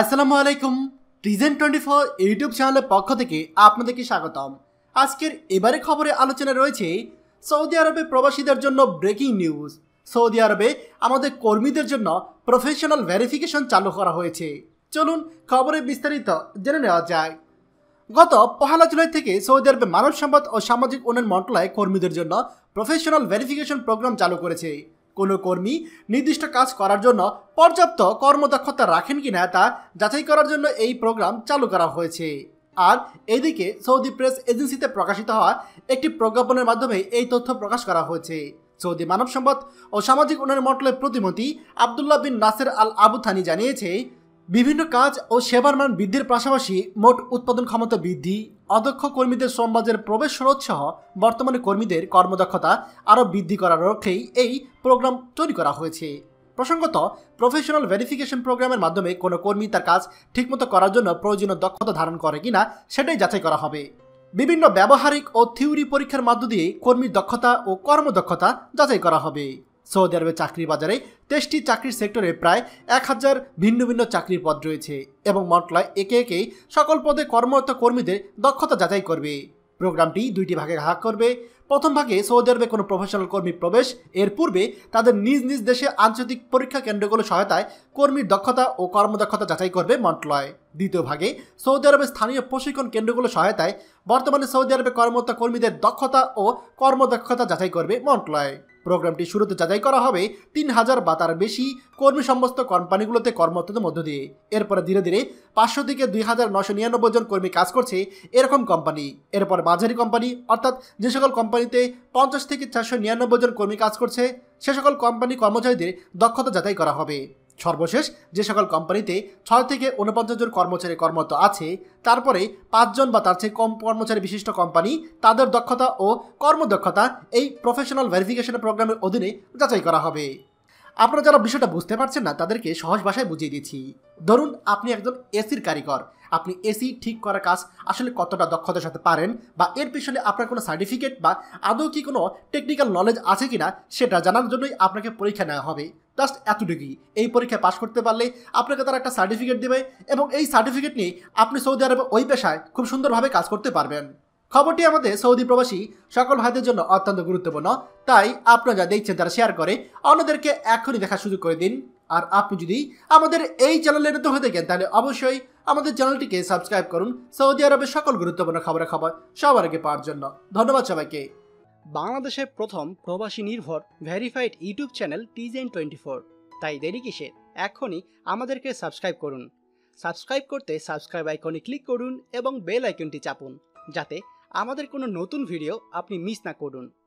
আসসালামু আলাইকুম reason twenty four YouTube চ্যানেলের পক্ষ থেকে আপনাদেরকে স্বাগতম আজকের এবারে খবরে আলোচনা রয়েছে সৌদি আরবে প্রবাসীদের জন্য ব্রেকিং নিউজ সৌদি আরবে আমাদের কর্মীদের জন্য প্রফেশনাল ভেরিফিকেশন চালু করা হয়েছে চলুন খবরে বিস্তারিত জেনে নেওয়া যায় গত পহেলা জুলাই থেকে সৌদি আরবে মানব সম্পদ ও সামাজিক উন্নয়ন মন্ত্রণালয় কর্মীদের জন্য প্রফেশনাল ভেরিফিকেশন প্রোগ্রাম চালু করেছে কোনো কর্মী নির্দিষ্ট কাজ করার জন্য পর্যাপ্ত কর্মদক্ষতা রাখেন কি না তা যাচাই করার জন্য এই প্রোগ্রাম চালু করা হয়েছে আর এদিকে সৌদি প্রেস এজেন্সিতে প্রকাশিত হওয়া একটি প্রজ্ঞাপনের মাধ্যমে এই তথ্য প্রকাশ করা হয়েছে সৌদি মানব সম্পদ ও সামাজিক উন্নয়ন মন্ত্রণালয়ের প্রতিমন্ত্রী Abdullah bin Nasser Al Abu Thani জানিয়েছে বিভিন্ন কাজ ও সেবার মান বৃদ্ধির পাশাপাশি মোট উৎপাদন ক্ষমতা বৃদ্ধি অদক্ষ কর্মীদের শ্রমবাজের প্রবেশ সহ বর্তমানে কর্মীদের কর্মদক্ষতা আরও বৃদ্ধি করার লক্ষ্যেই এই প্রোগ্রাম তৈরি করা হয়েছে প্রসঙ্গত প্রফেশনাল ভেরিফিকেশন প্রোগ্রামের মাধ্যমে কোনো কর্মী তার কাজ ঠিকমতো করার জন্য প্রয়োজনীয় দক্ষতা ধারণ করে কিনা সেটাই যাচাই করা হবে বিভিন্ন ব্যবহারিক ও থিওরি পরীক্ষার মধ্য দিয়ে কর্মীর দক্ষতা ও কর্মদক্ষতা যাচাই করা হবে সৌদি আরবের চাকরির বাজারে তেইশটি চাকরির সেক্টরে প্রায় এক হাজার ভিন্ন ভিন্ন চাকরির পদ রয়েছে এবং মন্ত্রণালয় একে একেই সকল পদে কর্মরত কর্মীদের দক্ষতা যাচাই করবে প্রোগ্রামটি দুইটি ভাগে ভাগ করবে প্রথম ভাগে সৌদি আরবে কোনো প্রফেশনাল কর্মী প্রবেশ এর পূর্বে তাদের নিজ নিজ দেশে আন্তর্জাতিক পরীক্ষা কেন্দ্রগুলোর সহায়তায় কর্মীর দক্ষতা ও কর্মদক্ষতা যাচাই করবে মন্ত্রণালয় দ্বিতীয় ভাগে সৌদি আরবের স্থানীয় প্রশিক্ষণ কেন্দ্রগুলোর সহায়তায় বর্তমানে সৌদি আরবে কর্মরত কর্মীদের দক্ষতা ও কর্মদক্ষতা যাচাই করবে মন্ত্রণালয় প্রোগ্রামটি শুরুতে যাচাই করা হবে তিন হাজার বা তার বেশি কর্মী সমস্ত কোম্পানিগুলোতে কর্মরতদের মধ্য দিয়ে এরপরে ধীরে ধীরে পাঁচশো থেকে দুই হাজার নশো নিরানব্বই জন কর্মী কাজ করছে এরকম কোম্পানি এরপর মাঝারি কোম্পানি অর্থাৎ যে সকল কোম্পানিতে পঞ্চাশ থেকে চারশো নিরানব্বই জন কর্মী কাজ করছে সে সকল কোম্পানি কর্মচারীদের দক্ষতা যাচাই করা হবে সর্বশেষ যে সকল কোম্পানিতে ছয় থেকে উনপঞ্চাশ জন কর্মচারী কর্মরত আছে তারপরে পাঁচজন বা তার চেয়ে কম কর্মচারী বিশিষ্ট কোম্পানি তাদের দক্ষতা ও কর্মদক্ষতা এই প্রফেশনাল ভেরিফিকেশন প্রোগ্রামের অধীনে যাচাই করা হবে আপনারা যারা বিষয়টা বুঝতে পারছেন না তাদেরকে সহজ ভাষায় বুঝিয়ে দিচ্ছি ধরুন আপনি একজন এসির কারিগর আপনি এসি ঠিক করার কাজ আসলে কতটা দক্ষতার সাথে পারেন বা এর পিছনে আপনার কোনো সার্টিফিকেট বা আদৌ কি কোনো টেকনিক্যাল নলেজ আছে কিনা সেটা জানার জন্যই আপনাকে পরীক্ষা নেওয়া হবে জাস্ট এতটুকুই এই পরীক্ষা পাশ করতে পারলে আপনাকে তারা একটা সার্টিফিকেট দেবে এবং এই সার্টিফিকেট নিয়ে আপনি সৌদি আরবে ওই পেশায় খুব সুন্দরভাবে কাজ করতে পারবেন খবরটি আমাদের সৌদি প্রবাসী সকল ভাইদের জন্য অত্যন্ত গুরুত্বপূর্ণ তাই আপনারা যা দেখছেন তারা শেয়ার করে অন্যদেরকে এখনই দেখার সুযোগ করে দিন আর আপনি যদি আমাদের এই চ্যানেলে নতুন হয়ে থাকেন তাহলে অবশ্যই আমাদের চ্যানেলটিকে সাবস্ক্রাইব করুন সৌদি আরবের সকল গুরুত্বপূর্ণ খবরের খবর সবার আগে পাওয়ার জন্য ধন্যবাদ সবাইকে বাংলাদেশের প্রথম প্রবাসী নির্ভর ভেরিফাইড ইউটিউব চ্যানেল টিজেন টোয়েন্টি ফোর তাই দেরি কিসে এখনই আমাদেরকে সাবস্ক্রাইব করুন সাবস্ক্রাইব করতে সাবস্ক্রাইব আইকনে ক্লিক করুন এবং বেল আইকনটি চাপুন যাতে আমাদের কোনো নতুন ভিডিও আপনি মিস না করুন